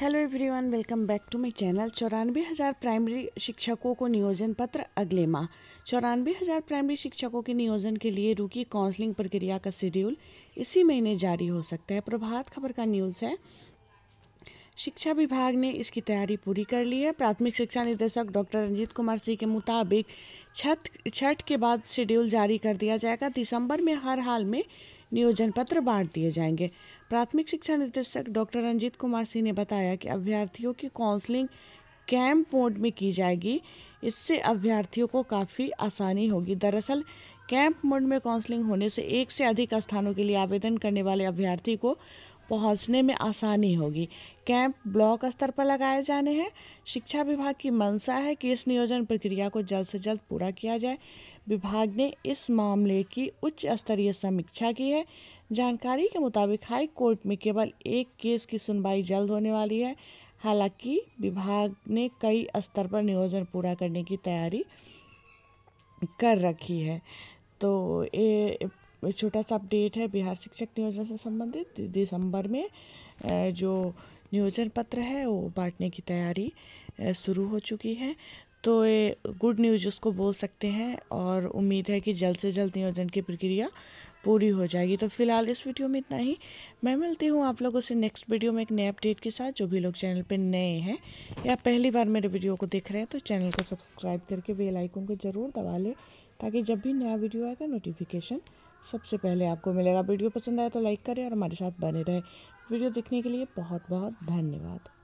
hello everyone welcome back to my channel चौरानवे हज़ार primary शिक्षकों को नियोजन पत्र अगले माह चौरानवे हज़ार प्राइमरी शिक्षकों के नियोजन के लिए रुकी काउंसलिंग प्रक्रिया का शेड्यूल इसी महीने जारी हो सकता है प्रभात खबर का न्यूज़ है शिक्षा विभाग ने इसकी तैयारी पूरी कर ली है प्राथमिक शिक्षा निदेशक डॉक्टर रंजीत कुमार सिंह के मुताबिक छठ छठ के बाद शेड्यूल जारी कर दिया जाएगा दिसंबर में हर हाल में नियोजन पत्र बांट दिए जाएंगे प्राथमिक शिक्षा निदेशक डॉक्टर रंजीत कुमार सिंह ने बताया कि अभ्यर्थियों की काउंसलिंग कैंप मोड में की जाएगी इससे अभ्यर्थियों को काफ़ी आसानी होगी दरअसल कैंप मोड में काउंसलिंग होने से एक से अधिक स्थानों के लिए आवेदन करने वाले अभ्यर्थी को पहुंचने में आसानी होगी कैंप ब्लॉक स्तर पर लगाए जाने हैं शिक्षा विभाग की मंशा है कि इस नियोजन प्रक्रिया को जल्द से जल्द पूरा किया जाए विभाग ने इस मामले की उच्च स्तरीय समीक्षा की है जानकारी के मुताबिक हाई कोर्ट में केवल एक केस की सुनवाई जल्द होने वाली है हालांकि विभाग ने कई स्तर पर नियोजन पूरा करने की तैयारी कर रखी है तो ए, छोटा सा अपडेट है बिहार शिक्षक नियोजन से संबंधित दिसंबर में जो नियोजन पत्र है वो बांटने की तैयारी शुरू हो चुकी है तो ये गुड न्यूज उसको बोल सकते हैं और उम्मीद है कि जल्द से जल्द नियोजन की प्रक्रिया पूरी हो जाएगी तो फिलहाल इस वीडियो में इतना ही मैं मिलती हूँ आप लोगों से नेक्स्ट वीडियो में एक नए अपडेट के साथ जो भी लोग चैनल पर नए हैं या पहली बार मेरे वीडियो को देख रहे हैं तो चैनल को सब्सक्राइब करके बेल को ज़रूर दबा लें ताकि जब भी नया वीडियो आएगा नोटिफिकेशन सबसे पहले आपको मिलेगा वीडियो पसंद आए तो लाइक करें और हमारे साथ बने रहें वीडियो देखने के लिए बहुत बहुत धन्यवाद